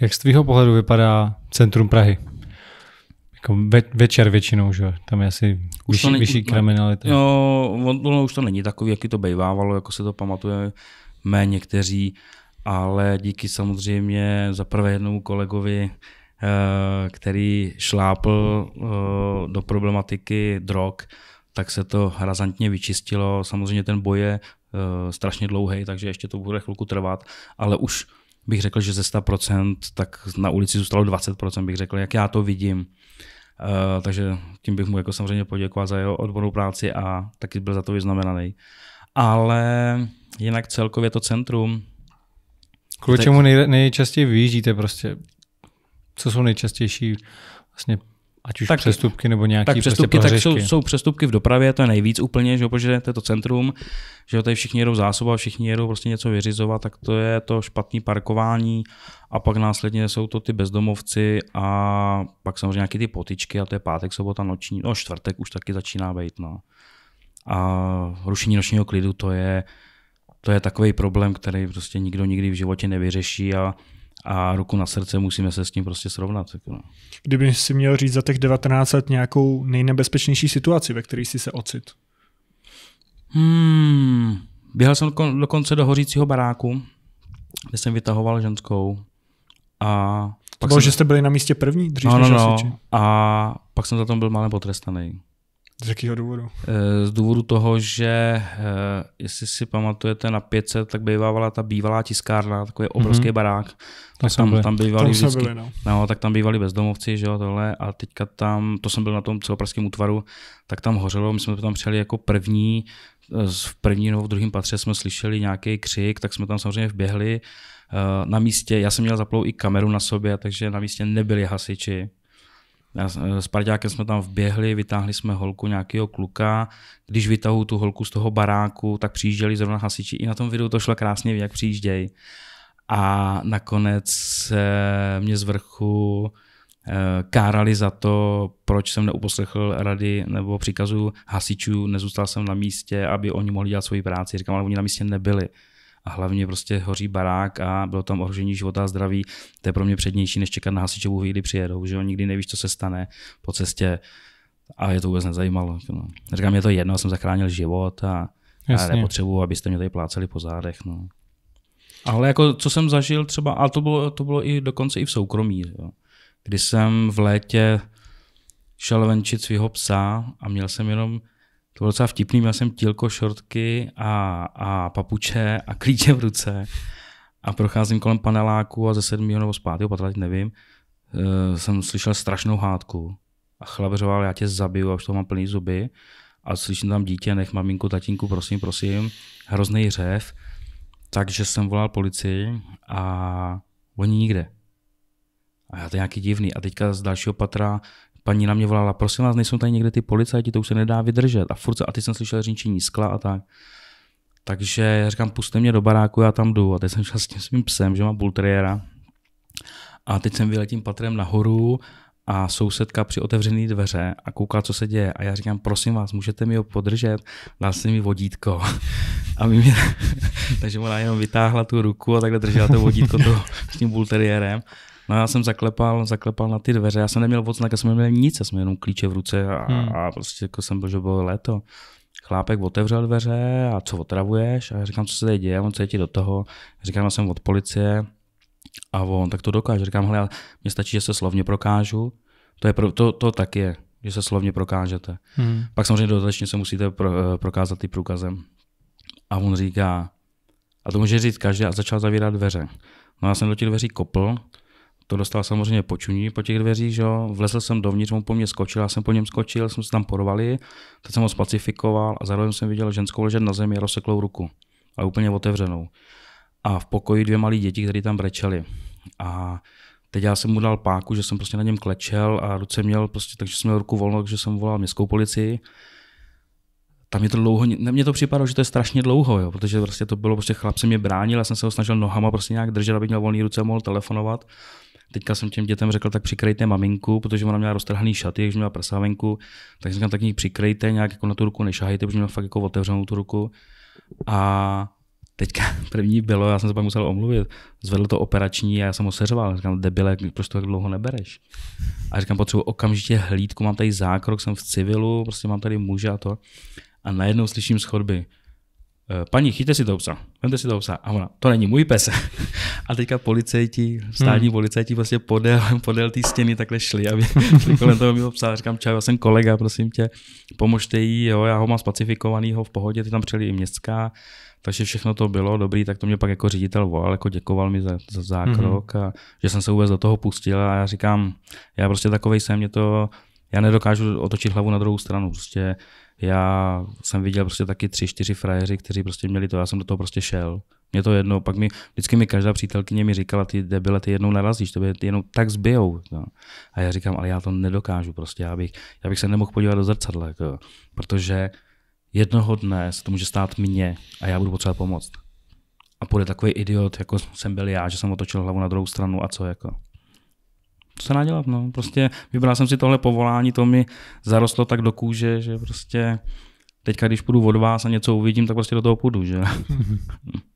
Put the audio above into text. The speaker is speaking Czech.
Jak z tvého pohledu vypadá centrum Prahy? Jako ve, večer většinou, že? Tam je asi už vyšší, ne, vyšší kriminalita. No, no, už to není takový, jaký to bejvávalo, jako se to pamatuje mé někteří, ale díky samozřejmě za prvé jednomu kolegovi, eh, který šlápl eh, do problematiky drog, tak se to razantně vyčistilo. Samozřejmě ten boj je eh, strašně dlouhý, takže ještě to bude chvilku trvat, ale už bych řekl, že ze 100%, tak na ulici zůstalo 20%, bych řekl, jak já to vidím. Uh, takže tím bych mu jako samozřejmě poděkoval za jeho odbornou práci a taky byl za to vyznamenaný. Ale jinak celkově to centrum... Kvůli čemu nej, nejčastěji vyjíždíte prostě? Co jsou nejčastější vlastně ať už tak, přestupky nebo nějaké tak prostě přestupky, prostě tak jsou, jsou, přestupky v dopravě, to je nejvíc úplně, že protože to je to centrum, že tady všichni jedou zásoba, všichni jedou prostě něco vyřizovat, tak to je to špatné parkování a pak následně jsou to ty bezdomovci a pak samozřejmě nějaké ty potičky a to je pátek, sobota, noční, no čtvrtek už taky začíná být, no. A rušení nočního klidu to je, to je takový problém, který prostě nikdo nikdy v životě nevyřeší a a ruku na srdce musíme se s tím prostě srovnat. Tak no. Kdyby si měl říct za těch 19 let nějakou nejnebezpečnější situaci, ve které jsi se ocit? Hmm, běhal jsem dokonce do hořícího baráku, kde jsem vytahoval ženskou a pak Bylo, jsem... že jste byli na místě první, dřív no, no, no. A pak jsem za tom byl malé potrestaný. Z jakého důvodu? Eh, z důvodu toho, že eh, jestli si pamatujete na 500, tak bývala ta bývalá tiskárna, takový mhm. obrovský mm-hmm. barák. Tak tam, tam, bývali tam vždycky, byli, no. no. tak tam bývali bezdomovci, že jo, tohle. A teďka tam, to jsem byl na tom celopražském útvaru, tak tam hořelo, my jsme tam přijeli jako první, eh, v prvním nebo v druhém patře jsme slyšeli nějaký křik, tak jsme tam samozřejmě vběhli. Na místě, já jsem měl zaplou i kameru na sobě, takže na místě nebyli hasiči. Já, eh, s parťákem jsme tam vběhli, vytáhli jsme holku nějakého kluka. Když vytahu tu holku z toho baráku, tak přijížděli zrovna hasiči. I na tom videu to šlo krásně, jak přijíždějí. A nakonec mě z vrchu eh, kárali za to, proč jsem neuposlechl rady nebo příkazu hasičů, nezůstal jsem na místě, aby oni mohli dělat svoji práci. Říkám, ale oni na místě nebyli a hlavně prostě hoří barák a bylo tam ohrožení života a zdraví. To je pro mě přednější, než čekat na hasičovou chvíli přijedou, že jo? Nikdy nevíš, co se stane po cestě a je to vůbec nezajímalo. Jako no. Říkám, je to jedno, jsem zachránil život a, Jasně. a nepotřebuji, abyste mě tady pláceli po zádech. No. Ale jako, co jsem zažil třeba, a to bylo, to bylo i dokonce i v soukromí, jo. když jsem v létě šel venčit svého psa a měl jsem jenom to bylo docela vtipný, měl jsem tílko, šortky a, a papuče a klíče v ruce a procházím kolem paneláku a ze sedmého nebo z pátého patra, nevím, uh, jsem slyšel strašnou hádku a chlap já tě zabiju a už to mám plný zuby a slyším tam dítě, nech maminku, tatínku, prosím, prosím, hrozný řev, takže jsem volal policii a oni nikde. A já to je nějaký divný. A teďka z dalšího patra paní na mě volala, prosím vás, nejsou tady někde ty policajti, to už se nedá vydržet. A furt, a ty jsem slyšel řinčení skla a tak. Takže já říkám, puste mě do baráku, já tam jdu. A teď jsem šel s tím svým psem, že má bultriéra. A teď jsem vyletím patrem nahoru a sousedka při otevřené dveře a koukala, co se děje. A já říkám, prosím vás, můžete mi ho podržet? Dá se mi vodítko. A my mě, takže ona jenom vytáhla tu ruku a takhle držela to vodítko to, s tím bulteriérem. No já jsem zaklepal, zaklepal na ty dveře, já jsem neměl odznak, já jsem neměl nic, já jsem jenom klíče v ruce a, hmm. a prostě jako jsem byl, že bylo léto. Chlápek otevřel dveře a co otravuješ? A já říkám, co se tady děje, on se ti do toho? Já říkám, já jsem od policie a on, tak to dokáže. Říkám, hele, mně stačí, že se slovně prokážu, to, je pro, to, to tak je, že se slovně prokážete. Hmm. Pak samozřejmě dodatečně se musíte pro, prokázat i průkazem. A on říká, a to může říct každý, a začal zavírat dveře. No já jsem do těch dveří kopl, to dostal samozřejmě počuní po těch dveřích, že jo. Vlezl jsem dovnitř, on po mně skočil, já jsem po něm skočil, jsme se tam porvali, tak jsem ho spacifikoval a zároveň jsem viděl ženskou ležet na zemi rozseklou ruku. A úplně otevřenou. A v pokoji dvě malí děti, které tam brečeli. A teď já jsem mu dal páku, že jsem prostě na něm klečel a ruce měl prostě, takže jsem měl ruku volnou, takže jsem volal městskou policii. Tam mě to dlouho, mě to připadalo, že to je strašně dlouho, jo, protože prostě to bylo, prostě chlap se mě bránil, já jsem se ho snažil nohama prostě nějak držet, aby měl volné ruce a mohl telefonovat. Teďka jsem těm dětem řekl, tak přikryjte maminku, protože ona měla roztrhaný šaty, když měla venku, tak jsem říkal, tak nějak přikryjte, nějak jako na tu ruku nešahejte, protože měla fakt jako otevřenou tu ruku. A teďka první bylo, já jsem se pak musel omluvit, zvedl to operační a já jsem ho seřval. Říkám, debile, proč to tak dlouho nebereš? A říkám, potřebuji okamžitě hlídku, mám tady zákrok, jsem v civilu, prostě mám tady muže a to. A najednou slyším schodby. Eh, paní, chyťte si toho psa, vemte si toho psa. A ona, to není můj pes. A teďka policajti, stádní hmm. policajti vlastně podél, podél té stěny takhle šli, aby kolem toho mýho psa. A říkám, čau, já jsem kolega, prosím tě, pomožte jí, jo, já ho mám ho v pohodě, ty tam přijeli i městská, takže všechno to bylo dobrý, tak to mě pak jako ředitel volal, jako děkoval mi za, za zákrok hmm. a že jsem se vůbec do toho pustil a já říkám, já prostě takovej jsem, mě to já nedokážu otočit hlavu na druhou stranu. Prostě já jsem viděl prostě taky tři, čtyři frajeři, kteří prostě měli to, já jsem do toho prostě šel. Mě to jedno, pak mi, vždycky mi každá přítelkyně mi říkala, ty debile, ty jednou narazíš, to ty jenom tak zbijou. No. A já říkám, ale já to nedokážu prostě, já bych, já bych se nemohl podívat do zrcadla, jako, protože jednoho dne se to může stát mně a já budu potřebovat pomoct. A bude takový idiot, jako jsem byl já, že jsem otočil hlavu na druhou stranu a co jako se dá dělat, no. Prostě vybral jsem si tohle povolání, to mi zarostlo tak do kůže, že prostě teďka, když půjdu od vás a něco uvidím, tak prostě do toho půjdu, že?